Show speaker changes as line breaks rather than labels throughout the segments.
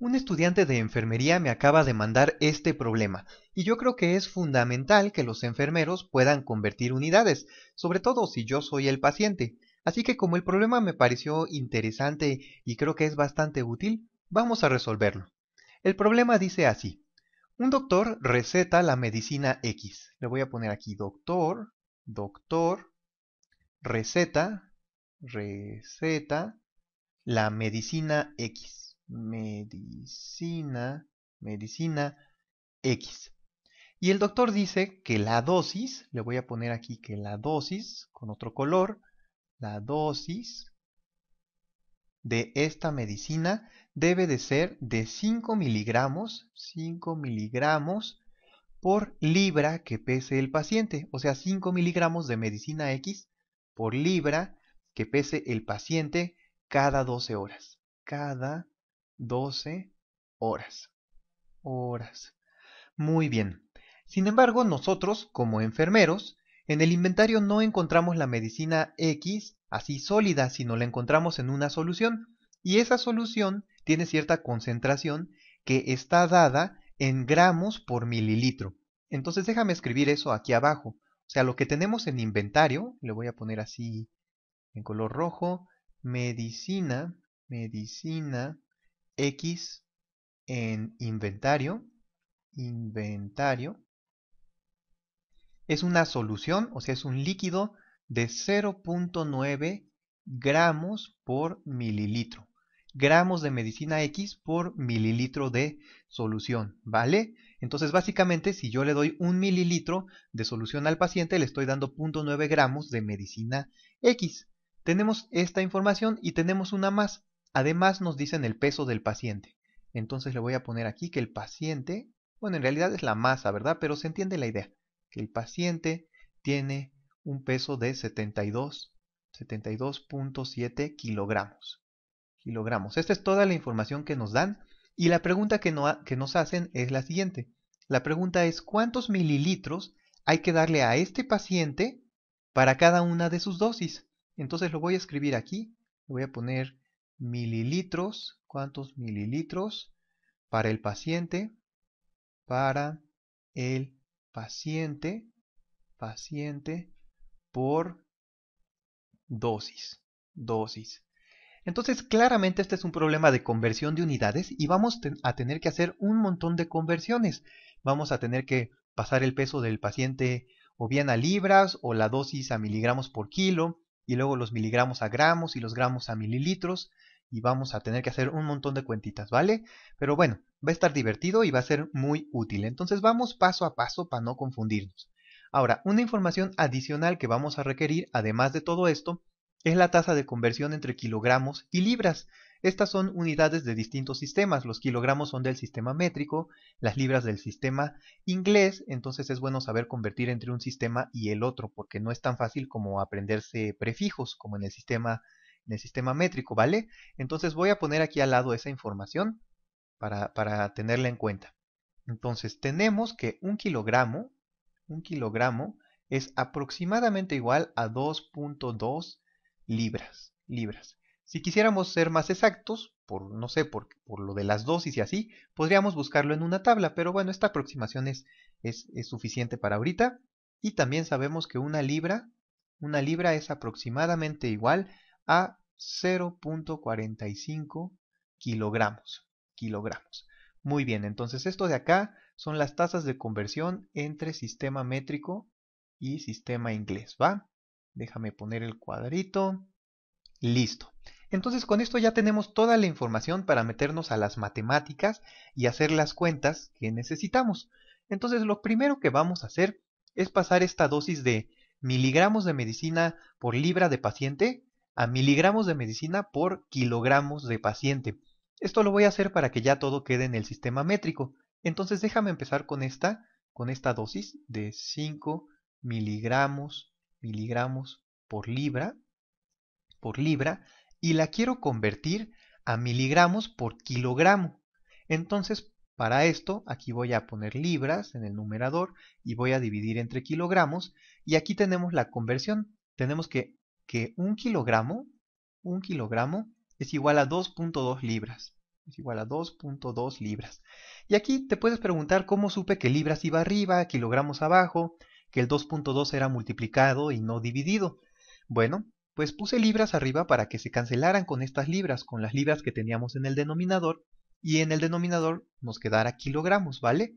Un estudiante de enfermería me acaba de mandar este problema, y yo creo que es fundamental que los enfermeros puedan convertir unidades, sobre todo si yo soy el paciente. Así que como el problema me pareció interesante y creo que es bastante útil, vamos a resolverlo. El problema dice así. Un doctor receta la medicina X. Le voy a poner aquí doctor, doctor, receta, receta la medicina X medicina, medicina X. Y el doctor dice que la dosis, le voy a poner aquí que la dosis, con otro color, la dosis de esta medicina debe de ser de 5 miligramos, 5 miligramos por libra que pese el paciente. O sea, 5 miligramos de medicina X por libra que pese el paciente cada 12 horas. Cada 12 horas. Horas. Muy bien. Sin embargo, nosotros, como enfermeros, en el inventario no encontramos la medicina X así sólida, sino la encontramos en una solución. Y esa solución tiene cierta concentración que está dada en gramos por mililitro. Entonces déjame escribir eso aquí abajo. O sea, lo que tenemos en inventario, le voy a poner así en color rojo, medicina, medicina X en inventario, inventario, es una solución, o sea, es un líquido de 0.9 gramos por mililitro. Gramos de medicina X por mililitro de solución, ¿vale? Entonces, básicamente, si yo le doy un mililitro de solución al paciente, le estoy dando 0.9 gramos de medicina X. Tenemos esta información y tenemos una más. Además nos dicen el peso del paciente. Entonces le voy a poner aquí que el paciente, bueno, en realidad es la masa, ¿verdad? Pero se entiende la idea, que el paciente tiene un peso de 72, 72.7 kilogramos. Kilogramos. Esta es toda la información que nos dan y la pregunta que, que nos hacen es la siguiente. La pregunta es ¿cuántos mililitros hay que darle a este paciente para cada una de sus dosis? Entonces lo voy a escribir aquí, voy a poner mililitros, ¿cuántos mililitros? Para el paciente, para el paciente, paciente por dosis, dosis. Entonces, claramente este es un problema de conversión de unidades y vamos a tener que hacer un montón de conversiones. Vamos a tener que pasar el peso del paciente o bien a libras o la dosis a miligramos por kilo y luego los miligramos a gramos y los gramos a mililitros y vamos a tener que hacer un montón de cuentitas, ¿vale? Pero bueno, va a estar divertido y va a ser muy útil. Entonces vamos paso a paso para no confundirnos. Ahora, una información adicional que vamos a requerir, además de todo esto, es la tasa de conversión entre kilogramos y libras. Estas son unidades de distintos sistemas. Los kilogramos son del sistema métrico, las libras del sistema inglés, entonces es bueno saber convertir entre un sistema y el otro, porque no es tan fácil como aprenderse prefijos, como en el sistema, en el sistema métrico, ¿vale? Entonces voy a poner aquí al lado esa información para, para tenerla en cuenta. Entonces tenemos que un kilogramo, un kilogramo es aproximadamente igual a 2.2 libras, libras. Si quisiéramos ser más exactos, por no sé, por, lo de las dosis y así, podríamos buscarlo en una tabla, pero bueno, esta aproximación es, es, suficiente para ahorita. Y también sabemos que una libra, una libra es aproximadamente igual a 0.45 kilogramos, kilogramos. Muy bien, entonces esto de acá son las tasas de conversión entre sistema métrico y sistema inglés, ¿va? Déjame poner el cuadrito. Listo. Entonces con esto ya tenemos toda la información para meternos a las matemáticas y hacer las cuentas que necesitamos. Entonces lo primero que vamos a hacer es pasar esta dosis de miligramos de medicina por libra de paciente a miligramos de medicina por kilogramos de paciente. Esto lo voy a hacer para que ya todo quede en el sistema métrico. Entonces déjame empezar con esta, con esta dosis de 5 miligramos, miligramos por libra, por libra, y la quiero convertir a miligramos por kilogramo. Entonces, para esto, aquí voy a poner libras en el numerador y voy a dividir entre kilogramos. Y aquí tenemos la conversión. Tenemos que, que un kilogramo, un kilogramo es igual a 2.2 libras. Es igual a 2.2 libras. Y aquí te puedes preguntar cómo supe que libras iba arriba, kilogramos abajo, que el 2.2 era multiplicado y no dividido. Bueno, pues puse libras arriba para que se cancelaran con estas libras, con las libras que teníamos en el denominador, y en el denominador nos quedara kilogramos, ¿vale?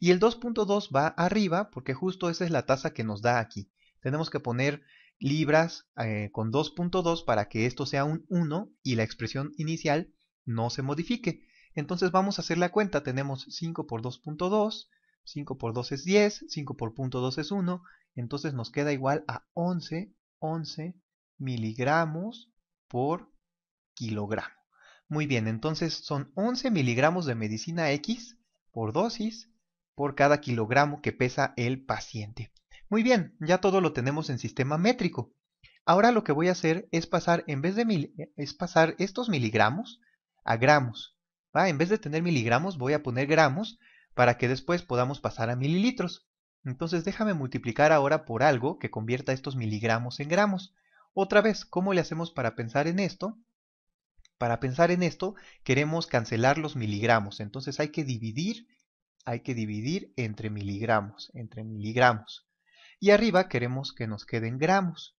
Y el 2.2 va arriba porque justo esa es la tasa que nos da aquí. Tenemos que poner libras eh, con 2.2 para que esto sea un 1 y la expresión inicial no se modifique. Entonces vamos a hacer la cuenta. Tenemos 5 por 2.2, 5 por 2 es 10, 5 por 2 es 1, entonces nos queda igual a 11, 11, miligramos por kilogramo. Muy bien, entonces son 11 miligramos de medicina X por dosis por cada kilogramo que pesa el paciente. Muy bien, ya todo lo tenemos en sistema métrico. Ahora lo que voy a hacer es pasar, en vez de mil, es pasar estos miligramos a gramos. ¿va? En vez de tener miligramos voy a poner gramos para que después podamos pasar a mililitros. Entonces déjame multiplicar ahora por algo que convierta estos miligramos en gramos. Otra vez, ¿cómo le hacemos para pensar en esto? Para pensar en esto queremos cancelar los miligramos, entonces hay que dividir, hay que dividir entre miligramos, entre miligramos. Y arriba queremos que nos queden gramos.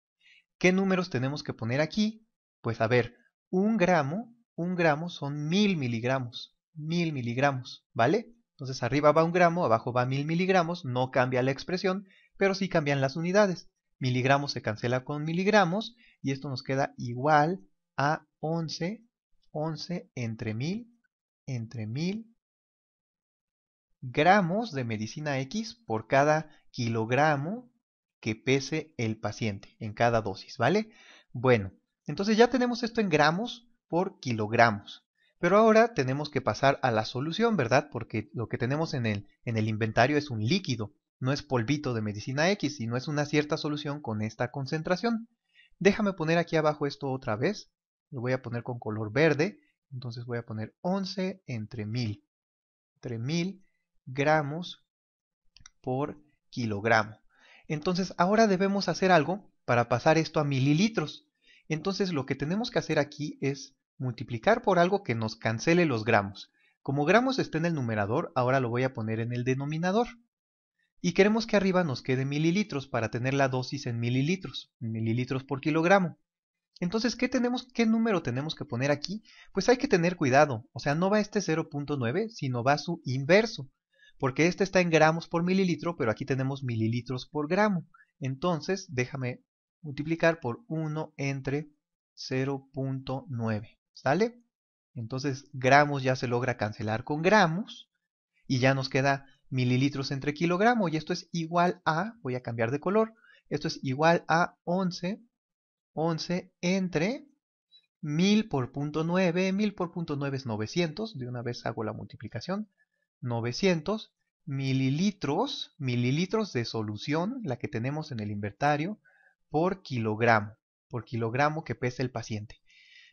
¿Qué números tenemos que poner aquí? Pues a ver, un gramo, un gramo son mil miligramos, mil miligramos, ¿vale? Entonces arriba va un gramo, abajo va mil miligramos, no cambia la expresión, pero sí cambian las unidades miligramos se cancela con miligramos y esto nos queda igual a 11, 11 entre 1000, entre 1000 gramos de medicina X por cada kilogramo que pese el paciente en cada dosis, ¿vale? Bueno, entonces ya tenemos esto en gramos por kilogramos. Pero ahora tenemos que pasar a la solución, ¿verdad? Porque lo que tenemos en el, en el inventario es un líquido. No es polvito de medicina X, sino es una cierta solución con esta concentración. Déjame poner aquí abajo esto otra vez. Lo voy a poner con color verde. Entonces voy a poner 11 entre 1000. Entre 1000 gramos por kilogramo. Entonces ahora debemos hacer algo para pasar esto a mililitros. Entonces lo que tenemos que hacer aquí es multiplicar por algo que nos cancele los gramos. Como gramos está en el numerador, ahora lo voy a poner en el denominador y queremos que arriba nos quede mililitros para tener la dosis en mililitros, mililitros por kilogramo. Entonces, ¿qué tenemos, qué número tenemos que poner aquí? Pues hay que tener cuidado, o sea, no va este 0.9, sino va su inverso, porque este está en gramos por mililitro, pero aquí tenemos mililitros por gramo. Entonces, déjame multiplicar por 1 entre 0.9, ¿sale? Entonces, gramos ya se logra cancelar con gramos, y ya nos queda mililitros entre kilogramo y esto es igual a, voy a cambiar de color, esto es igual a 11, 11 entre 1000 por punto 9, 1000 por punto 9 es 900, de una vez hago la multiplicación, 900 mililitros, mililitros de solución, la que tenemos en el inventario, por kilogramo, por kilogramo que pesa el paciente.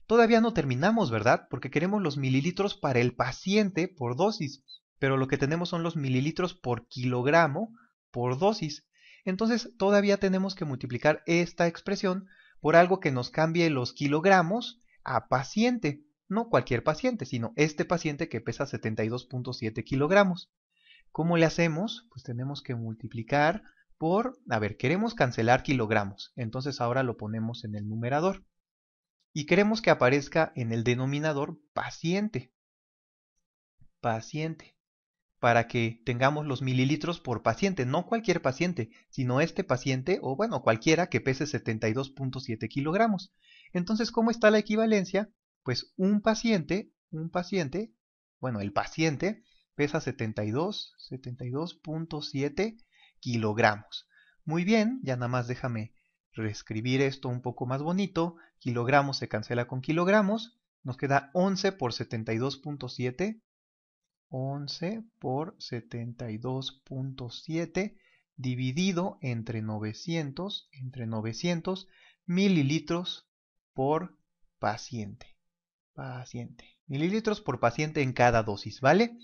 Todavía no terminamos, ¿verdad? Porque queremos los mililitros para el paciente por dosis pero lo que tenemos son los mililitros por kilogramo por dosis. Entonces todavía tenemos que multiplicar esta expresión por algo que nos cambie los kilogramos a paciente. No cualquier paciente, sino este paciente que pesa 72.7 kilogramos. ¿Cómo le hacemos? Pues tenemos que multiplicar por, a ver, queremos cancelar kilogramos, entonces ahora lo ponemos en el numerador. Y queremos que aparezca en el denominador paciente. Paciente para que tengamos los mililitros por paciente, no cualquier paciente, sino este paciente o bueno, cualquiera que pese 72.7 kilogramos. Entonces, ¿cómo está la equivalencia? Pues un paciente, un paciente, bueno, el paciente pesa 72, 72.7 kilogramos. Muy bien, ya nada más déjame reescribir esto un poco más bonito. Kilogramos se cancela con kilogramos, nos queda 11 por 72.7 11 por 72.7 dividido entre 900, entre 900 mililitros por paciente. Paciente. Mililitros por paciente en cada dosis, ¿vale?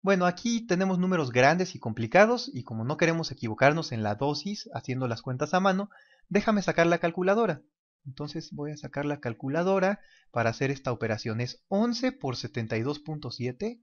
Bueno, aquí tenemos números grandes y complicados y como no queremos equivocarnos en la dosis haciendo las cuentas a mano, déjame sacar la calculadora. Entonces voy a sacar la calculadora para hacer esta operación. Es 11 por 72.7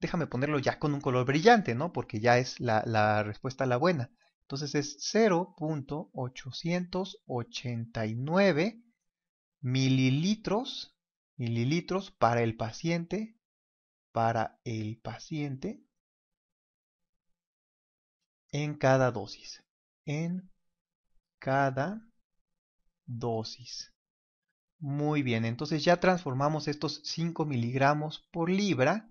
déjame ponerlo ya con un color brillante, ¿no? Porque ya es la, la respuesta la buena. Entonces es 0.889 mililitros, mililitros para el paciente, para el paciente en cada dosis, en cada dosis. Muy bien, entonces ya transformamos estos 5 miligramos por libra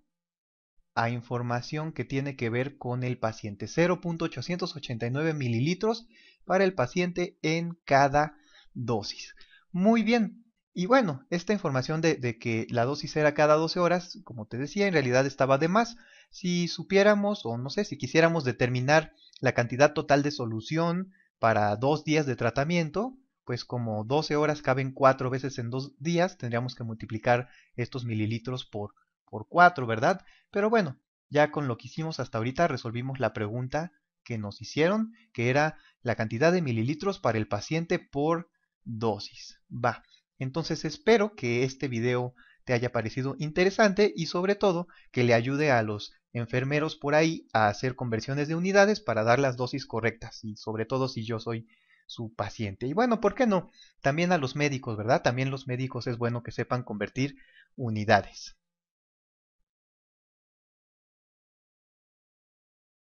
a información que tiene que ver con el paciente. 0.889 mililitros para el paciente en cada dosis. Muy bien. Y bueno, esta información de, que la dosis era cada 12 horas, como te decía, en realidad estaba de más. Si supiéramos, o no sé, si quisiéramos determinar la cantidad total de solución para dos días de tratamiento, pues como 12 horas caben cuatro veces en dos días, tendríamos que multiplicar estos mililitros por por 4, ¿verdad? Pero bueno, ya con lo que hicimos hasta ahorita resolvimos la pregunta que nos hicieron, que era la cantidad de mililitros para el paciente por dosis. Va, entonces espero que este video te haya parecido interesante y sobre todo que le ayude a los enfermeros por ahí a hacer conversiones de unidades para dar las dosis correctas y sobre todo si yo soy su paciente. Y bueno, ¿por qué no? También a los médicos, ¿verdad? También los médicos es bueno que sepan convertir unidades.